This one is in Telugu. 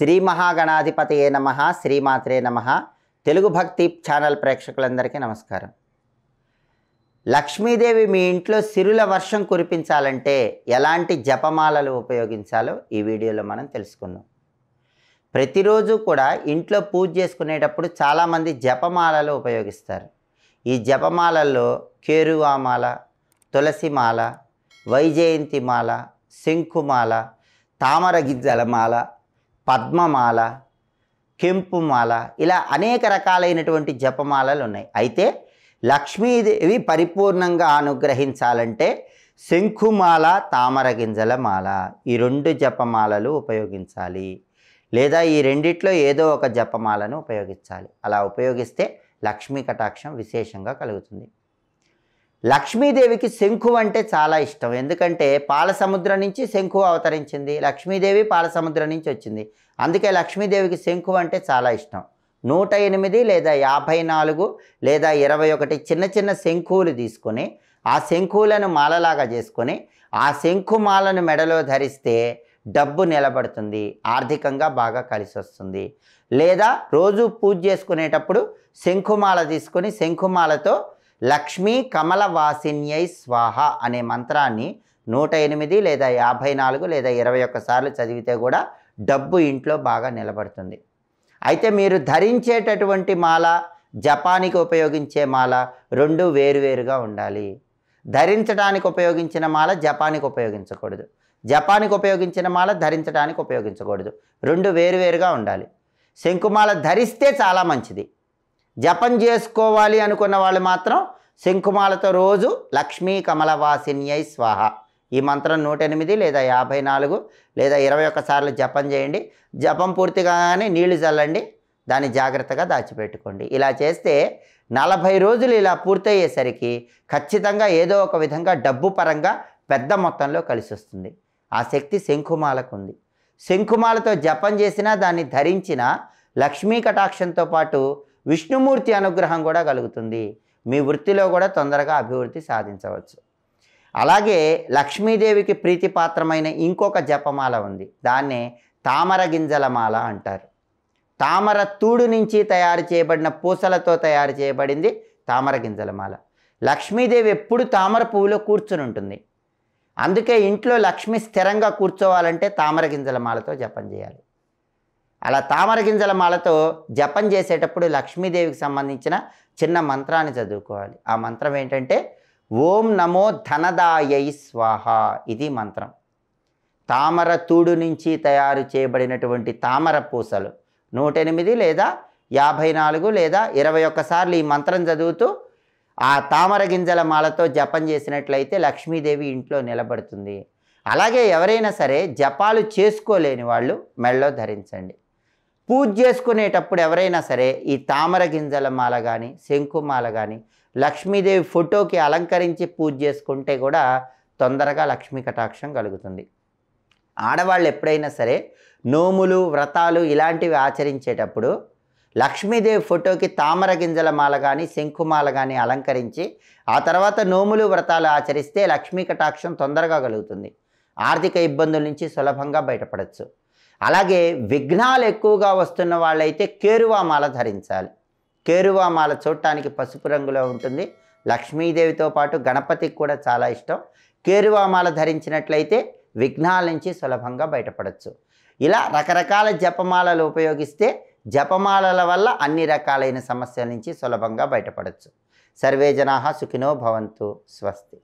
శ్రీ మహాగణాధిపతయే నమ శ్రీమాత్రే నమ తెలుగు భక్తి ఛానల్ ప్రేక్షకులందరికీ నమస్కారం లక్ష్మీదేవి మీ ఇంట్లో సిరుల వర్షం కురిపించాలంటే ఎలాంటి జపమాలలు ఉపయోగించాలో ఈ వీడియోలో మనం తెలుసుకుందాం ప్రతిరోజు కూడా ఇంట్లో పూజ చేసుకునేటప్పుడు చాలామంది జపమాలలు ఉపయోగిస్తారు ఈ జపమాలల్లో కేరువామాల తులసిమాల వైజయంతిమాల శంకుమాల తామర గింజల మాల పద్మమాల కెంపుమాల ఇలా అనేక రకాలైనటువంటి జపమాలలు ఉన్నాయి అయితే లక్ష్మీదేవి పరిపూర్ణంగా అనుగ్రహించాలంటే శంఖుమాల తామర గింజల మాల ఈ రెండు జపమాలలు ఉపయోగించాలి లేదా ఈ రెండిట్లో ఏదో ఒక జపమాలను ఉపయోగించాలి అలా ఉపయోగిస్తే లక్ష్మీ కటాక్షం విశేషంగా కలుగుతుంది లక్ష్మీదేవికి శంఖు అంటే చాలా ఇష్టం ఎందుకంటే పాలసముద్రం నుంచి శంఖు అవతరించింది లక్ష్మీదేవి పాలసముద్రం నుంచి వచ్చింది అందుకే లక్ష్మీదేవికి శంఖు అంటే చాలా ఇష్టం నూట ఎనిమిది లేదా యాభై నాలుగు లేదా ఇరవై ఒకటి చిన్న చిన్న శంఖువులు తీసుకొని ఆ శంఖువులను మాలలాగా చేసుకొని ఆ శంఖు మాలను మెడలో ధరిస్తే డబ్బు నిలబడుతుంది ఆర్థికంగా బాగా కలిసి వస్తుంది లేదా రోజు పూజ చేసుకునేటప్పుడు శంఖుమాల తీసుకొని శంఖుమాలతో లక్ష్మీ వాసిన్యై స్వాహ అనే మంత్రాన్ని నూట ఎనిమిది లేదా యాభై నాలుగు లేదా ఇరవై ఒక్కసార్లు చదివితే కూడా డబ్బు ఇంట్లో బాగా నిలబడుతుంది అయితే మీరు ధరించేటటువంటి మాల జపానికి ఉపయోగించే మాల రెండు వేరువేరుగా ఉండాలి ధరించడానికి ఉపయోగించిన మాల జపానికి ఉపయోగించకూడదు జపానికి ఉపయోగించిన మాల ధరించడానికి ఉపయోగించకూడదు రెండు వేరువేరుగా ఉండాలి శంకుమాల ధరిస్తే చాలా మంచిది జపం చేసుకోవాలి అనుకున్న వాళ్ళు మాత్రం శంకుమాలతో రోజు లక్ష్మీ వాసిన్యై స్వాహ ఈ మంత్రం నూట ఎనిమిది లేదా యాభై నాలుగు లేదా ఇరవై ఒక్కసార్లు జపం చేయండి జపం పూర్తిగానే నీళ్లు చల్లండి దాన్ని జాగ్రత్తగా దాచిపెట్టుకోండి ఇలా చేస్తే నలభై రోజులు ఇలా పూర్తయ్యేసరికి ఖచ్చితంగా ఏదో ఒక విధంగా డబ్బు పరంగా పెద్ద మొత్తంలో కలిసి వస్తుంది ఆ శక్తి శంకుమాలకు ఉంది శంకుమాలతో జపం చేసినా దాన్ని ధరించిన లక్ష్మీ కటాక్షంతో పాటు విష్ణుమూర్తి అనుగ్రహం కూడా కలుగుతుంది మీ వృత్తిలో కూడా తొందరగా అభివృద్ధి సాధించవచ్చు అలాగే లక్ష్మీదేవికి ప్రీతిపాత్రమైన ఇంకొక జపమాల ఉంది దాన్నే తామర గింజల మాల అంటారు తామర తూడు నుంచి తయారు చేయబడిన పూసలతో తయారు చేయబడింది తామర గింజల మాల లక్ష్మీదేవి ఎప్పుడు తామర పువ్వులో కూర్చుని ఉంటుంది అందుకే ఇంట్లో లక్ష్మి స్థిరంగా కూర్చోవాలంటే తామర గింజల మాలతో జపం చేయాలి అలా తామర గింజల మాలతో జపం చేసేటప్పుడు లక్ష్మీదేవికి సంబంధించిన చిన్న మంత్రాన్ని చదువుకోవాలి ఆ మంత్రం ఏంటంటే ఓం నమో ధనదాయై స్వాహ ఇది మంత్రం తామర తూడు నుంచి తయారు చేయబడినటువంటి తామర పూసలు నూట ఎనిమిది లేదా యాభై నాలుగు లేదా ఇరవై ఒక్కసార్లు ఈ మంత్రం చదువుతూ ఆ తామర గింజల మాలతో జపం చేసినట్లయితే లక్ష్మీదేవి ఇంట్లో నిలబడుతుంది అలాగే ఎవరైనా సరే జపాలు చేసుకోలేని వాళ్ళు మెళ్ళలో ధరించండి పూజ చేసుకునేటప్పుడు ఎవరైనా సరే ఈ తామర గింజల మాల కానీ శంకుమాల కానీ లక్ష్మీదేవి ఫోటోకి అలంకరించి పూజ చేసుకుంటే కూడా తొందరగా లక్ష్మీ కటాక్షం కలుగుతుంది ఆడవాళ్ళు ఎప్పుడైనా సరే నోములు వ్రతాలు ఇలాంటివి ఆచరించేటప్పుడు లక్ష్మీదేవి ఫోటోకి తామర గింజల మాల కానీ శంకుమాల కానీ అలంకరించి ఆ తర్వాత నోములు వ్రతాలు ఆచరిస్తే లక్ష్మీ కటాక్షం తొందరగా కలుగుతుంది ఆర్థిక ఇబ్బందుల నుంచి సులభంగా బయటపడచ్చు అలాగే విఘ్నాలు ఎక్కువగా వస్తున్న వాళ్ళైతే కేరువామాల ధరించాలి కేరువామాల చూడటానికి పసుపు రంగులో ఉంటుంది లక్ష్మీదేవితో పాటు గణపతికి కూడా చాలా ఇష్టం కేరువామాల ధరించినట్లయితే విఘ్నాల నుంచి సులభంగా బయటపడవచ్చు ఇలా రకరకాల జపమాలలు ఉపయోగిస్తే జపమాలల వల్ల అన్ని రకాలైన సమస్యల నుంచి సులభంగా బయటపడవచ్చు సర్వే జనా సుఖినో భవంతు స్వస్తి